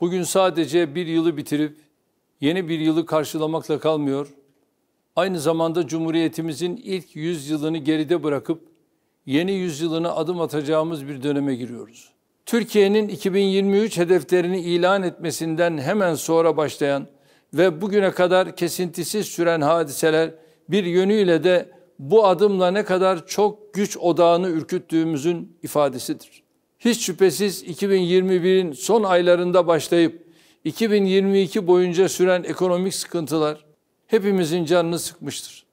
Bugün sadece bir yılı bitirip yeni bir yılı karşılamakla kalmıyor, aynı zamanda Cumhuriyetimizin ilk yüzyılını geride bırakıp yeni yüzyılına adım atacağımız bir döneme giriyoruz. Türkiye'nin 2023 hedeflerini ilan etmesinden hemen sonra başlayan ve bugüne kadar kesintisiz süren hadiseler bir yönüyle de bu adımla ne kadar çok güç odağını ürküttüğümüzün ifadesidir hiç şüphesiz 2021'in son aylarında başlayıp 2022 boyunca süren ekonomik sıkıntılar hepimizin canını sıkmıştır.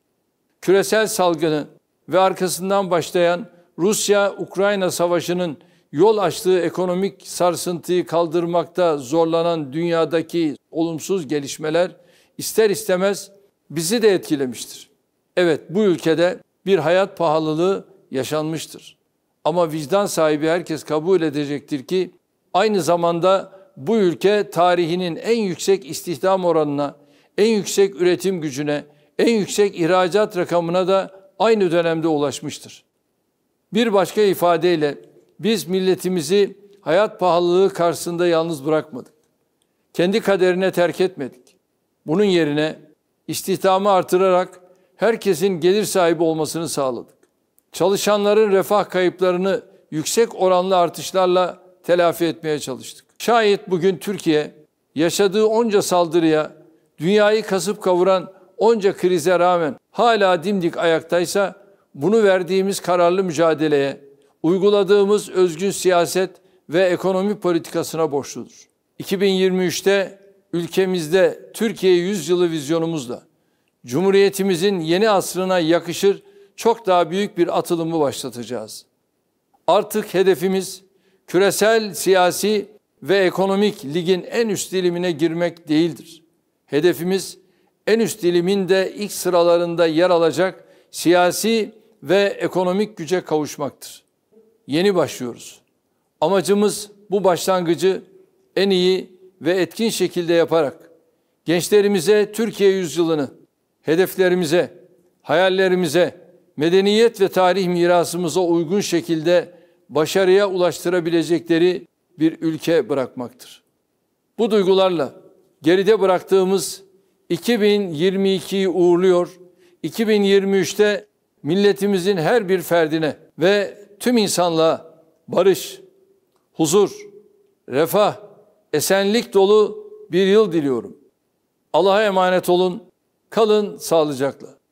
Küresel salgını ve arkasından başlayan Rusya-Ukrayna savaşının yol açtığı ekonomik sarsıntıyı kaldırmakta zorlanan dünyadaki olumsuz gelişmeler ister istemez bizi de etkilemiştir. Evet bu ülkede bir hayat pahalılığı yaşanmıştır. Ama vicdan sahibi herkes kabul edecektir ki aynı zamanda bu ülke tarihinin en yüksek istihdam oranına, en yüksek üretim gücüne, en yüksek ihracat rakamına da aynı dönemde ulaşmıştır. Bir başka ifadeyle biz milletimizi hayat pahalılığı karşısında yalnız bırakmadık. Kendi kaderine terk etmedik. Bunun yerine istihdamı artırarak herkesin gelir sahibi olmasını sağladık. Çalışanların refah kayıplarını yüksek oranlı artışlarla telafi etmeye çalıştık. Şayet bugün Türkiye yaşadığı onca saldırıya, dünyayı kasıp kavuran onca krize rağmen hala dimdik ayaktaysa bunu verdiğimiz kararlı mücadeleye, uyguladığımız özgün siyaset ve ekonomi politikasına borçludur. 2023'te ülkemizde Türkiye 100 Yılı vizyonumuzla Cumhuriyetimizin yeni asrına yakışır çok daha büyük bir atılımı başlatacağız. Artık hedefimiz küresel siyasi ve ekonomik ligin en üst dilimine girmek değildir. Hedefimiz en üst dilimin de ilk sıralarında yer alacak siyasi ve ekonomik güce kavuşmaktır. Yeni başlıyoruz. Amacımız bu başlangıcı en iyi ve etkin şekilde yaparak gençlerimize Türkiye yüzyılını, hedeflerimize, hayallerimize, medeniyet ve tarih mirasımıza uygun şekilde başarıya ulaştırabilecekleri bir ülke bırakmaktır. Bu duygularla geride bıraktığımız 2022'yi uğurluyor. 2023'te milletimizin her bir ferdine ve tüm insanla barış, huzur, refah, esenlik dolu bir yıl diliyorum. Allah'a emanet olun. Kalın sağlıcakla.